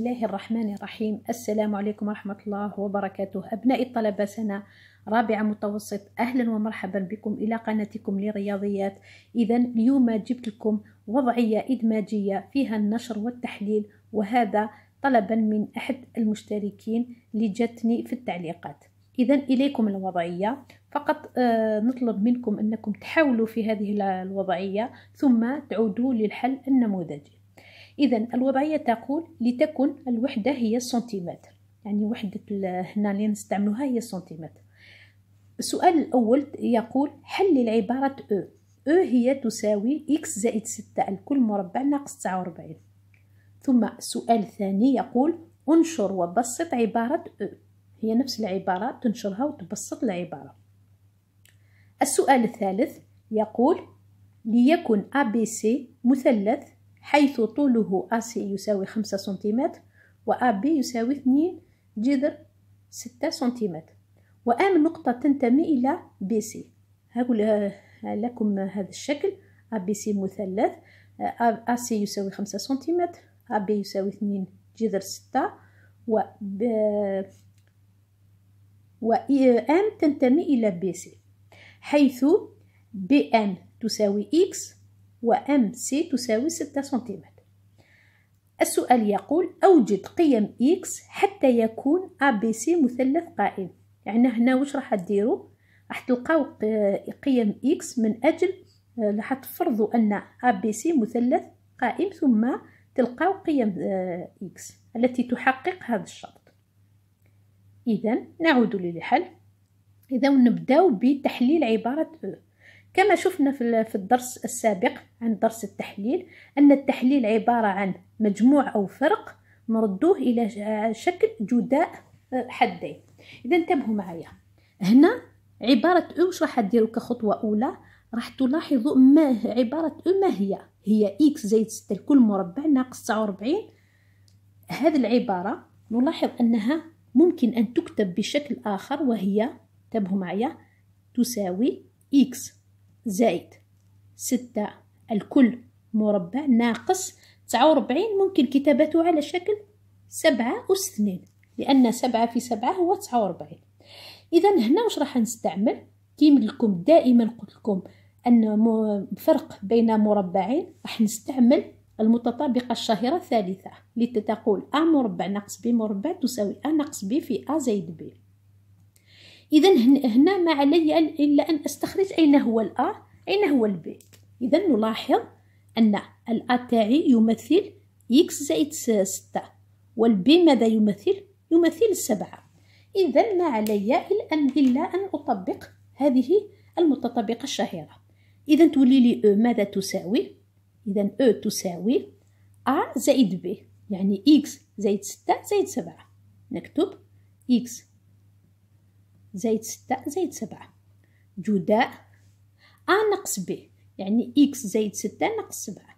الله الرحمن الرحيم السلام عليكم ورحمة الله وبركاته أبنائي الطلبة سنة رابعة متوسط أهلا ومرحبا بكم إلى قناتكم لرياضيات إذا اليوم جبت لكم وضعية إدماجية فيها النشر والتحليل وهذا طلبا من أحد المشتركين اللي جاتني في التعليقات إذا إليكم الوضعية فقط آه، نطلب منكم أنكم تحاولوا في هذه الوضعية ثم تعودوا للحل النموذجي إذا الوضعية تقول لتكن الوحدة هي السنتيمتر يعني وحدة هنا اللي نستعملوها هي السنتيمتر السؤال الأول يقول حل العباره أو أو هي تساوي إكس زائد ستة الكل مربع ناقص تسعة وأربعين ثم السؤال الثاني يقول انشر وبسط عبارة أو هي نفس العبارة تنشرها وتبسط العبارة السؤال الثالث يقول ليكن ABC مثلث حيث طوله AC يساوي خمسة سنتيمتر وAB يساوي اثنين جذر ستة سنتيمتر وأم نقطة تنتمي إلى بي سي هقول لكم هذا الشكل سي مثلث AC يساوي خمسة سنتيمتر AB يساوي اثنين جذر ستة و ب... و تنتمي إلى بي سي حيث إن تساوي إكس و ام سي تساوي 6 سنتيمتر السؤال يقول أوجد قيم إكس حتى يكون ا بي سي مثلث قائم يعني هنا واش راح ديروا راح تلقاو قيم إكس من أجل آه، راح تفرضوا أن ا بي سي مثلث قائم ثم تلقاو قيم إكس آه، التي تحقق هذا الشرط إذا نعود للحل إذا نبداو بتحليل عبارة كما شفنا في الدرس السابق عن درس التحليل أن التحليل عبارة عن مجموع أو فرق نردوه إلى شكل جداء آه، حدين إذا انتبهوا معايا هنا عبارة أو واش راح ديروا كخطوة أولى راح تلاحظوا ما عبارة أو ما هي هي إكس زائد ستة لكل مربع ناقص تسعة وربعين هذه العبارة نلاحظ أنها ممكن أن تكتب بشكل آخر وهي انتبهوا معايا تساوي إكس زائد ستة الكل مربع ناقص تسعة وربعين ممكن كتابته على شكل سبعة أس اثنين لأن سبعة في سبعة هو تسعة وربعين إذا هنا واش راح نستعمل كيما لكم دائما قلت لكم أن فرق بين مربعين راح نستعمل المتطابقة الشهيرة الثالثة لتتقول أ مربع ناقص ب مربع تساوي أ ناقص ب في أ زائد ب إذا هنا ما علي إلا أن أستخرج أين هو الأ أين هو البي إذا نلاحظ أن الأ تاعي يمثل إكس زائد ستة والبي ماذا يمثل؟ يمثل سبعة إذا ما علي إلا أن الا ان أطبق هذه المتطابقة الشهيرة إذا تولي لي أو ماذا تساوي؟ إذا أو تساوي أ زائد بي يعني إكس زائد ستة زائد سبعة نكتب إكس زائد ستة زائد سبعة جداء أ ناقص ب يعني إكس زائد ستة ناقص سبعة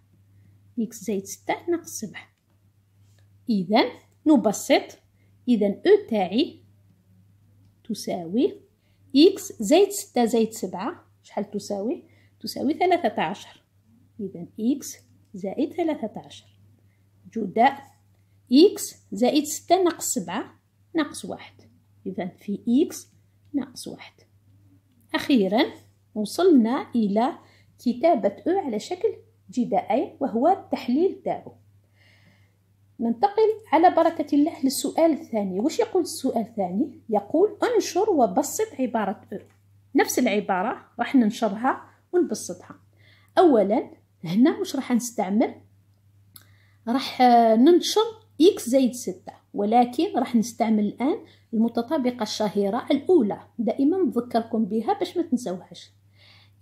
إكس زائد ستة ناقص سبعة إذا نبسط إذا أو تاعي تساوي إكس زائد ستة زائد سبعة شحال تساوي؟ تساوي ثلاثة عشر إذا إكس زائد ثلاثة عشر جداء إكس زائد ستة ناقص سبعة ناقص واحد إذا في إكس ناقص واحد أخيرا وصلنا إلى كتابة أو على شكل جدائي وهو التحليل تاعو ننتقل على بركة الله للسؤال الثاني وش يقول السؤال الثاني؟ يقول انشر وبسط عبارة أو نفس العبارة راح ننشرها ونبسطها أولا هنا وش راح نستعمل؟ راح ننشر إكس زائد ستة ولكن راح نستعمل الآن المتطابقة الشهيرة الأولى دائما نذكركم بها باش ما تنساوهاش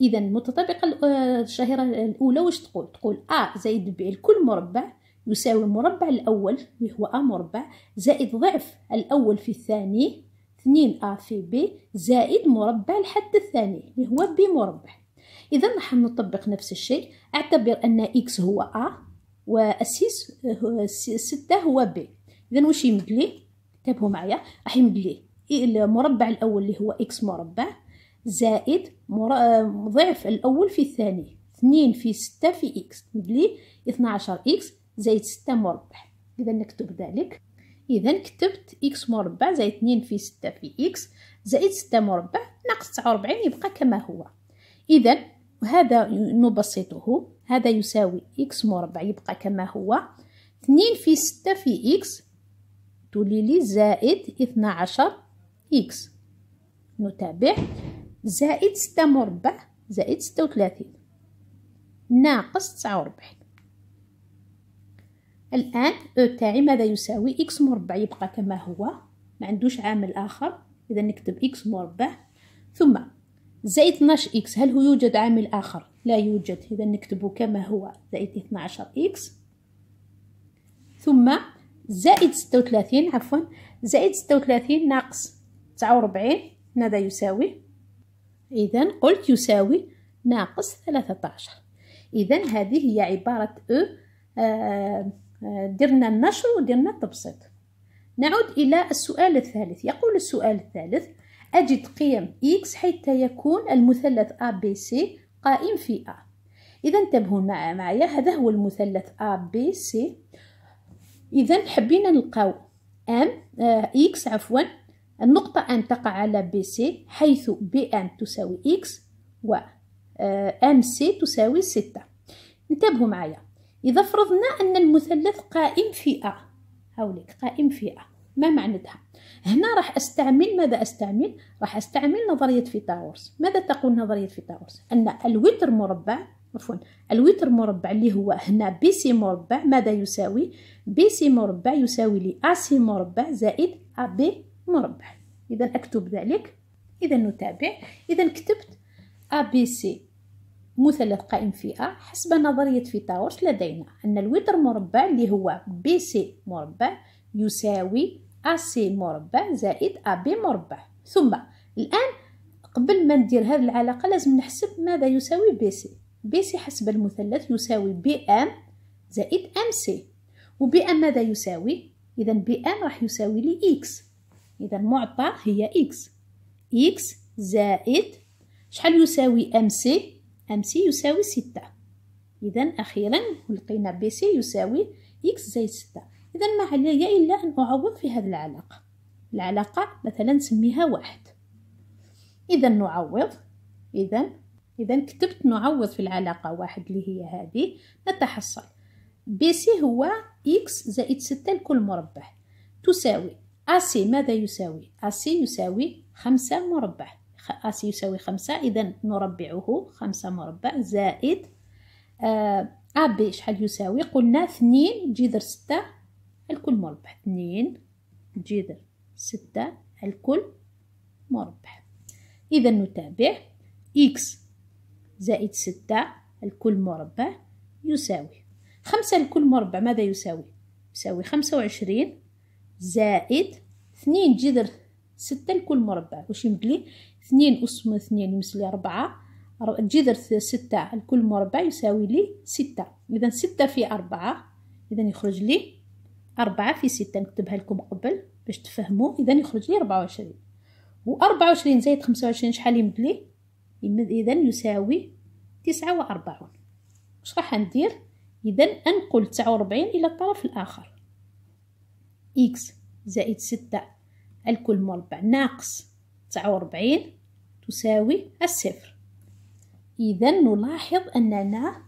إذا المتطابقة آه، الشهيرة الأولى واش تقول تقول أ زائد ب الكل مربع يساوي المربع الأول اللي هو أ مربع زائد ضعف الأول في الثاني 2 أ في ب زائد مربع الحد الثاني اللي هو ب مربع إذا راح نطبق نفس الشيء أعتبر أن إكس هو أ و ستة هو ب اذا واش يمد لي انتبهوا معايا راح يمد لي المربع الاول اللي هو اكس مربع زائد آه، ضعف الاول في الثاني اثنين في ستة في اكس يمد لي 12 اكس زائد ستة مربع اذا نكتب ذلك اذا كتبت اكس مربع زائد اثنين في ستة في اكس زائد ستة مربع ناقص 49 يبقى كما هو اذا هذا نبسطه هذا يساوي اكس مربع يبقى كما هو اثنين في ستة في اكس تولي لي زائد اثنا عشر إكس نتابع زائد ستة مربع زائد ستة وثلاثين ناقص تسعة وأربعين الآن أو تاعي ماذا يساوي إكس مربع يبقى كما هو ما عندوش عامل آخر إذا نكتب إكس مربع ثم زائد 12 إكس هل هو يوجد عامل آخر لا يوجد إذا نكتبه كما هو زائد 12 إكس ثم زائد ستة وثلاثين عفوا زائد ستة وثلاثين ناقص تسعة وربعين ماذا يساوي إذا قلت يساوي ناقص ثلاثة عشر إذا هذه هي عبارة أو آه، آه، درنا النشر ودرنا التبسيط نعود إلى السؤال الثالث يقول السؤال الثالث أجد قيم x حتى يكون المثلث ABC قائم في A إذا انتبهوا معي هذا هو المثلث ABC إذا حبينا نلقاو ام آه، اكس عفوا النقطة ام تقع على بي سي حيث بي ام تساوي اكس و آه، ام سي تساوي ستة انتبهوا معايا إذا فرضنا أن المثلث قائم في أ هاوليك قائم في أ ما معنتها هنا راح استعمل ماذا استعمل راح استعمل نظريه فيثاغورس ماذا تقول نظريه فيثاغورس ان الوتر مربع عفوا الوتر مربع اللي هو هنا بي سي مربع ماذا يساوي بي سي مربع يساوي لي ا سي مربع زائد ا بي مربع اذا اكتب ذلك اذا نتابع اذا كتبت ا بي سي مثلث قائم في ا حسب نظرية فيثاغورس لدينا أن الوتر مربع اللي هو بي سي مربع يساوي ا سي مربع زائد ا بي مربع ثم الآن قبل ما ندير هذه العلاقة لازم نحسب ماذا يساوي بي سي بي سي حسب المثلث يساوي بي ام زائد ام سي وبي ام ماذا يساوي اذا بي ام راح يساوي لي اكس اذا معطى هي اكس اكس زائد شحال يساوي ام سي ام سي يساوي ستة اذا اخيرا لقينا بي سي يساوي اكس زائد ستة اذا ما علي الا ان اعوض في هذه العلاقه العلاقه مثلا نسميها واحد اذا نعوض اذا إذا كتبت نعوض في العلاقة واحد اللي هي هذه نتحصل بي سي هو إكس زائد ستة الكل مربع تساوي أسي ماذا يساوي؟ أسي يساوي خمسة مربع أسي يساوي خمسة إذا نربعه خمسة مربع زائد أبي آه، شحال يساوي؟ قلنا اثنين جذر ستة الكل مربع اثنين جذر ستة الكل مربع إذا نتابع إكس زائد ستة الكل مربع يساوي خمسة الكل مربع ماذا يساوي؟ يساوي خمسة وعشرين زائد اثنين جذر ستة الكل مربع واش يمدلي اثنين أس اثنين يمثلي أربعة جذر ستة الكل مربع يساوي لي ستة إذا ستة في أربعة إذا يخرج لي أربعة في ستة نكتبها لكم قبل باش تفهموا إذا يخرج لي ربعة وعشرين وأربعة وعشرين زائد خمسة وعشرين شحال يمدلي إذا يساوي تسعة وأربعون واش راح ندير إذا أنقل تسعة وأربعين إلى الطرف الآخر إكس زائد ستة الكل مربع ناقص تسعة وأربعين تساوي الصفر إذا نلاحظ أننا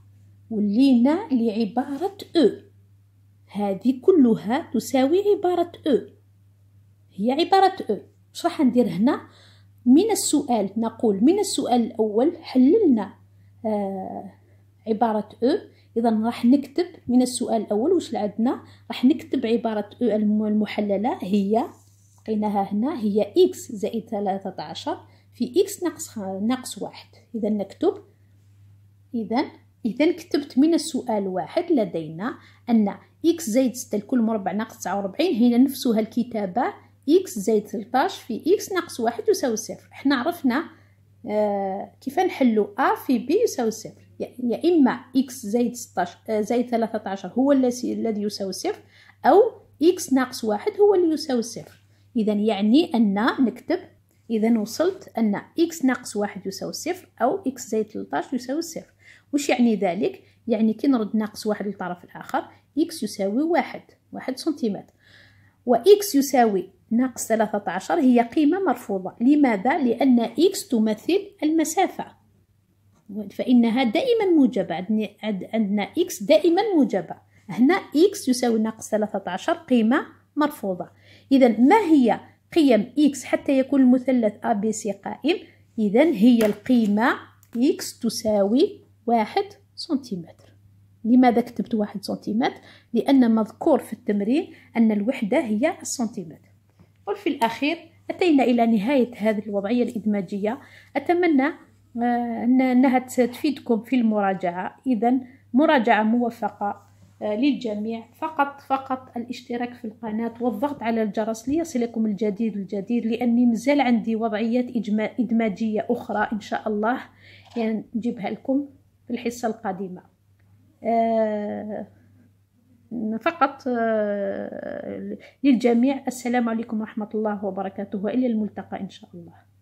ولينا لعبارة أو هذه كلها تساوي عبارة أو هي عبارة أو واش راح ندير هنا من السؤال نقول من السؤال الأول حللنا آه عبارة أو إذا راح نكتب من السؤال الأول وش عندنا راح نكتب عبارة أو المحللة هي لقيناها هنا هي إكس زائد ثلاثة عشر في إكس ناقص ناقص واحد إذا نكتب إذا إذا كتبت من السؤال واحد لدينا أن إكس زائد ستة الكل مربع ناقص تسعة وربعين هي نفسها الكتابة إكس زائد 13 في إكس ناقص واحد يساوي صفر حنا عرفنا آه كيف نحلو أ في بي يساوي صفر يعني يا إما إكس زائد 16 آه زائد 13 هو الذي يساوي صفر أو إكس ناقص واحد هو اللي يساوي صفر إذا يعني أن نكتب إذا وصلت أن إكس ناقص واحد يساوي صفر أو إكس زائد 13 يساوي صفر وش يعني ذلك؟ يعني كي نرد ناقص واحد للطرف الآخر إكس يساوي واحد واحد سنتيمتر وإكس يساوي ناقص 13 هي قيمة مرفوضة لماذا؟ لأن إكس تمثل المسافة فإنها دائما موجبة عندنا إكس دائما موجبة هنا إكس يساوي ناقص 13 قيمة مرفوضة إذا ما هي قيم إكس حتى يكون المثلث ABC قائم؟ إذا هي القيمة إكس تساوي واحد سنتيمتر لماذا كتبت واحد سنتيمتر؟ لأن مذكور في التمرين أن الوحدة هي السنتيمتر وفي الأخير أتينا إلى نهاية هذه الوضعية الإدماجية أتمنى آه، أنها تفيدكم في المراجعة إذا مراجعة موفقة آه، للجميع فقط فقط الاشتراك في القناة والضغط على الجرس ليصلكم الجديد الجديد لأني مازال عندي وضعيات إدماجية أخرى إن شاء الله يعني نجيبها لكم في الحصة القادمة آه فقط آه، للجميع السلام عليكم ورحمة الله وبركاته وإلى الملتقى إن شاء الله